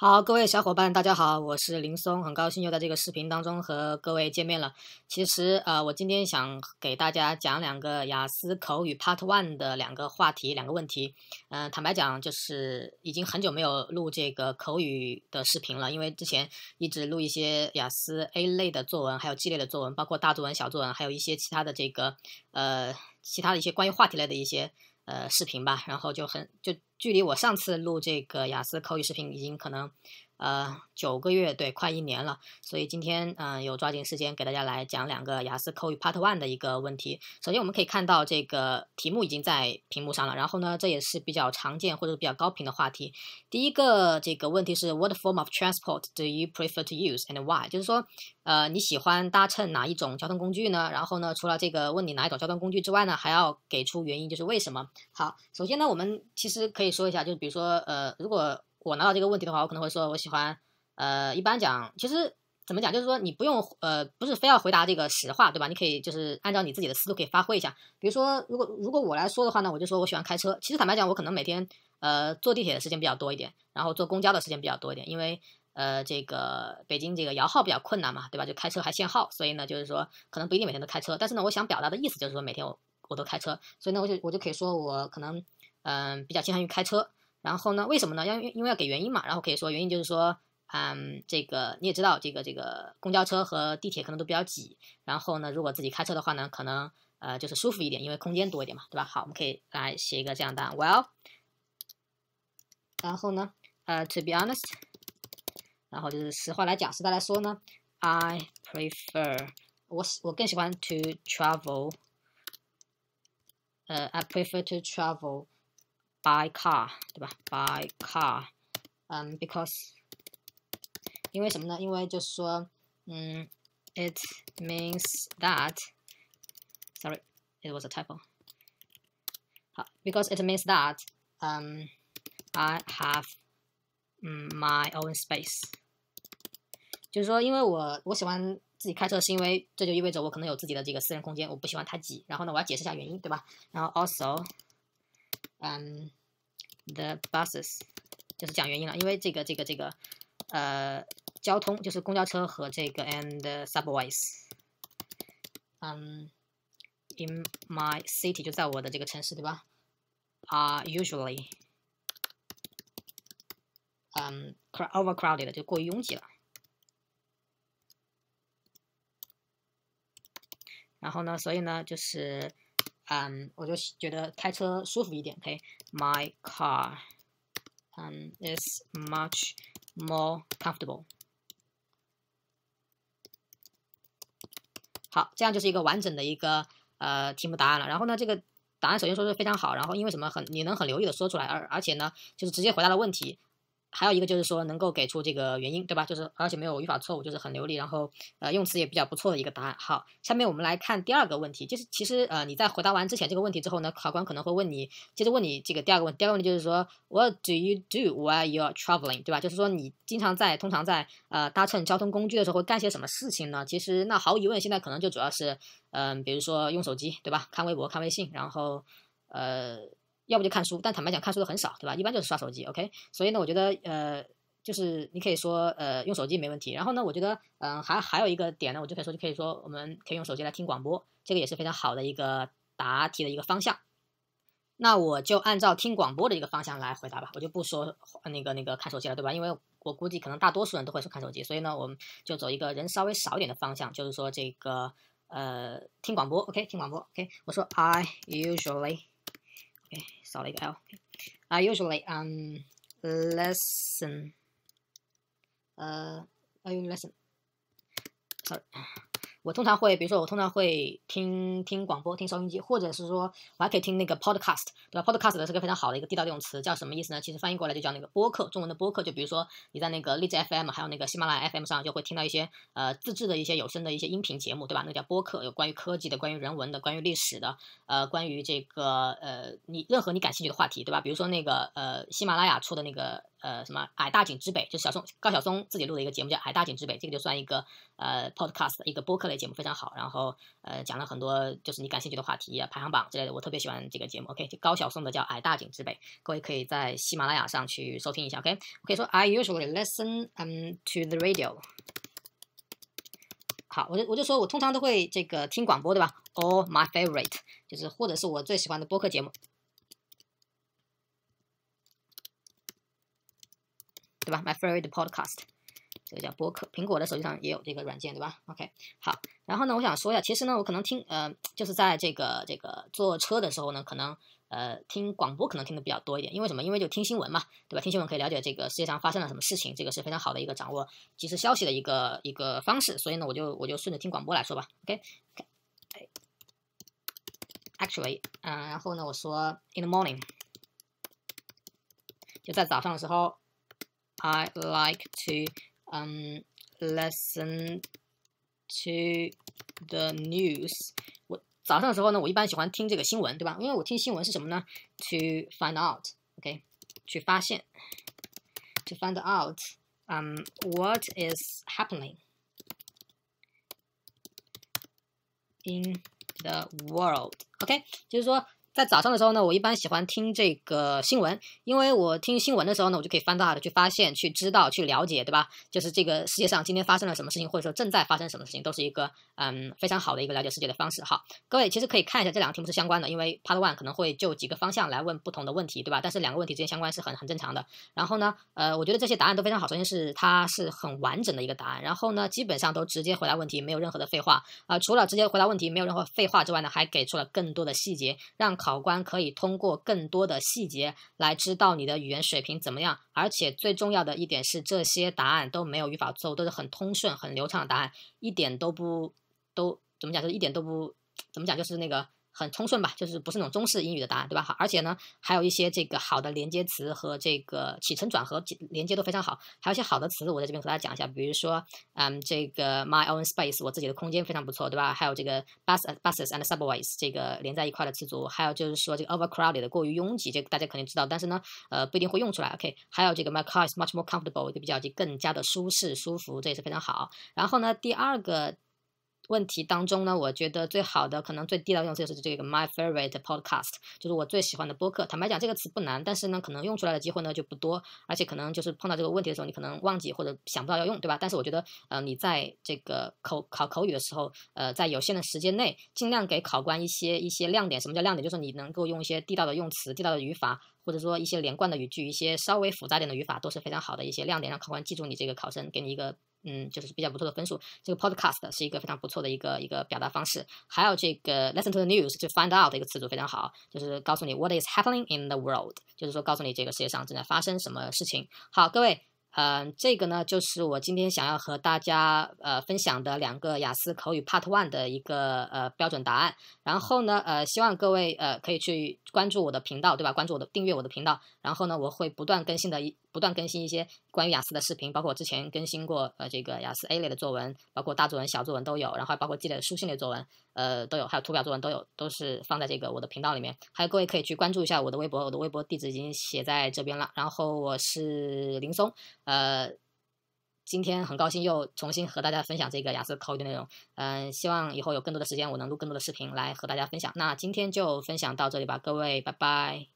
好，各位小伙伴，大家好，我是林松，很高兴又在这个视频当中和各位见面了。其实呃，我今天想给大家讲两个雅思口语 Part One 的两个话题、两个问题。嗯，坦白讲，就是已经很久没有录这个口语的视频了，因为之前一直录一些雅思 A 类的作文，还有 G 类的作文，包括大作文、小作文，还有一些其他的这个呃其他的一些关于话题类的一些呃视频吧，然后就很就。距离我上次录这个雅思口语视频，已经可能。呃，九个月，对，快一年了，所以今天嗯，有抓紧时间给大家来讲两个雅思口语 Part One 的一个问题。首先，我们可以看到这个题目已经在屏幕上了。然后呢，这也是比较常见或者比较高频的话题。第一个这个问题是 What form of transport do you prefer to use and why？就是说，呃，你喜欢搭乘哪一种交通工具呢？然后呢，除了这个问你哪一种交通工具之外呢，还要给出原因，就是为什么。好，首先呢，我们其实可以说一下，就是比如说，呃，如果我拿到这个问题的话，我可能会说，我喜欢，呃，一般讲，其实怎么讲，就是说你不用，呃，不是非要回答这个实话，对吧？你可以就是按照你自己的思路可以发挥一下。比如说，如果如果我来说的话呢，我就说我喜欢开车。其实坦白讲，我可能每天呃坐地铁的时间比较多一点，然后坐公交的时间比较多一点，因为呃这个北京这个摇号比较困难嘛，对吧？就开车还限号，所以呢就是说可能不一定每天都开车，但是呢我想表达的意思就是说每天我我都开车，所以呢我就我就可以说我可能嗯比较倾向于开车。然后呢？为什么呢？要因为要给原因嘛。然后可以说原因就是说，嗯，这个你也知道，这个这个公交车和地铁可能都比较挤。然后呢，如果自己开车的话呢，可能呃就是舒服一点，因为空间多一点嘛，对吧？好，我们可以来写一个这样的。Well，然后呢，呃，to be honest，然后就是实话来讲，实在来说呢，I prefer，我我更喜欢 to travel。呃，I prefer to travel。by car，对吧？by car，嗯、um,，because 因为什么呢？因为就是说，嗯，it means that sorry it was a typo. typo。好，because it means that um I have mm, my own space。就是说，因为我我喜欢自己开车，是因为这就意味着我可能有自己的这个私人空间，我不喜欢太挤。然后呢，我要解释一下原因，对吧？然后 also。嗯，the buses 就是讲原因了，因为这个这个这个，呃，交通就是公交车和这个 and subways，Um, i n my city 就在我的这个城市，对吧？are usually um overcrowded 就过于拥挤了，然后呢，所以呢就是。嗯，我就觉得开车舒服一点。o k y my car, um, is much more comfortable. 好，这样就是一个完整的一个呃题目答案了。然后呢，这个答案首先说是非常好，然后因为什么很你能很留意的说出来，而而且呢，就是直接回答了问题。还有一个就是说能够给出这个原因，对吧？就是而且没有语法错误，就是很流利，然后呃用词也比较不错的一个答案。好，下面我们来看第二个问题，就是其实呃你在回答完之前这个问题之后呢，考官可能会问你，接着问你这个第二个问，第二个问题就是说 What do you do while you're traveling？对吧？就是说你经常在通常在呃搭乘交通工具的时候会干些什么事情呢？其实那毫无疑问，现在可能就主要是嗯，比如说用手机，对吧？看微博、看微信，然后呃。要不就看书，但坦白讲看书的很少，对吧？一般就是刷手机，OK。所以呢，我觉得呃，就是你可以说呃用手机没问题。然后呢，我觉得嗯，还还有一个点呢，我就可以说就可以说我们可以用手机来听广播，这个也是非常好的一个答题的一个方向。那我就按照听广播的一个方向来回答吧，我就不说那个那个看手机了，对吧？因为我估计可能大多数人都会说看手机，所以呢，我们就走一个人稍微少一点的方向，就是说这个呃听广播，OK，听广播，OK。我说 I usually，OK。Sorry, L. I uh, usually um listen. uh I oh, listen sorry 我通常会，比如说我通常会听听广播、听收音机，或者是说我还可以听那个 podcast，对吧？podcast 是个非常好的一个地道用词，叫什么意思呢？其实翻译过来就叫那个播客，中文的播客。就比如说你在那个荔枝 FM 还有那个喜马拉雅 FM 上就会听到一些呃自制的一些有声的一些音频节目，对吧？那叫播客，有关于科技的、关于人文的、关于历史的，呃，关于这个呃你任何你感兴趣的话题，对吧？比如说那个呃喜马拉雅出的那个。呃，什么《矮大紧之北》就是小松高晓松自己录的一个节目叫《矮大紧之北》，这个就算一个呃 podcast 一个播客类节目非常好。然后呃讲了很多就是你感兴趣的话题、排行榜之类的，我特别喜欢这个节目。OK，就高晓松的叫《矮大紧之北》，各位可以在喜马拉雅上去收听一下。OK，我可以说 I usually listen um to the radio。好，我就我就说我通常都会这个听广播，对吧 a l l my favorite 就是或者是我最喜欢的播客节目。对吧？My favorite podcast，这个叫博客。苹果的手机上也有这个软件，对吧？OK，好。然后呢，我想说一下，其实呢，我可能听，呃，就是在这个这个坐车的时候呢，可能呃听广播可能听的比较多一点。因为什么？因为就听新闻嘛，对吧？听新闻可以了解这个世界上发生了什么事情，这个是非常好的一个掌握及时消息的一个一个方式。所以呢，我就我就顺着听广播来说吧。OK，OK，Actually，嗯，然后呢，我说 In the morning，就在早上的时候。I like to um, listen to the news. 我早上的时候呢，我一般喜欢听这个新闻，对吧？因为我听新闻是什么呢？To find out, 去发现，to find out, um, what is happening in the world? 就是说在早上的时候呢，我一般喜欢听这个新闻，因为我听新闻的时候呢，我就可以翻到它的去发现、去知道、去了解，对吧？就是这个世界上今天发生了什么事情，或者说正在发生什么事情，都是一个嗯非常好的一个了解世界的方式。好，各位其实可以看一下这两个题目是相关的，因为 Part One 可能会就几个方向来问不同的问题，对吧？但是两个问题之间相关是很很正常的。然后呢，呃，我觉得这些答案都非常好。首先是它是很完整的一个答案，然后呢，基本上都直接回答问题，没有任何的废话啊。除了直接回答问题没有任何废话之外呢，还给出了更多的细节，让考考官可以通过更多的细节来知道你的语言水平怎么样，而且最重要的一点是，这些答案都没有语法错误，都是很通顺、很流畅的答案，一点都不都怎么讲，就一点都不怎么讲，就是那个。很通顺吧，就是不是那种中式英语的答案，对吧？好，而且呢，还有一些这个好的连接词和这个起承转合连接都非常好，还有一些好的词，我在这边和大家讲一下，比如说，嗯，这个 my own space 我自己的空间非常不错，对吧？还有这个 buses buses and subways 这个连在一块的词组，还有就是说这个 overcrowded 过于拥挤，这个大家肯定知道，但是呢，呃，不一定会用出来。OK，还有这个 my car is much more comfortable 就比较就更加的舒适舒服，这也是非常好。然后呢，第二个。问题当中呢，我觉得最好的可能最地道用词就是这个 my favorite podcast，就是我最喜欢的播客。坦白讲，这个词不难，但是呢，可能用出来的机会呢就不多，而且可能就是碰到这个问题的时候，你可能忘记或者想不到要用，对吧？但是我觉得，呃，你在这个口考口语的时候，呃，在有限的时间内，尽量给考官一些一些亮点。什么叫亮点？就是你能够用一些地道的用词、地道的语法，或者说一些连贯的语句、一些稍微复杂点的语法，都是非常好的一些亮点，让考官记住你这个考生，给你一个。嗯，就是比较不错的分数。这个 podcast 是一个非常不错的一个一个表达方式。还有这个 listen to the news to find out 的一个词组非常好，就是告诉你 what is happening in the world，就是说告诉你这个世界上正在发生什么事情。好，各位，嗯，这个呢就是我今天想要和大家呃分享的两个雅思口语 part one 的一个呃标准答案。然后呢呃，希望各位呃可以去关注我的频道，对吧？关注我的订阅我的频道。然后呢，我会不断更新的一。不断更新一些关于雅思的视频，包括我之前更新过呃这个雅思 A 类的作文，包括大作文、小作文都有，然后包括累的书信类作文，呃都有，还有图表作文都有，都是放在这个我的频道里面。还有各位可以去关注一下我的微博，我的微博地址已经写在这边了。然后我是林松，呃，今天很高兴又重新和大家分享这个雅思口语的内容。嗯，希望以后有更多的时间，我能录更多的视频来和大家分享。那今天就分享到这里吧，各位，拜拜。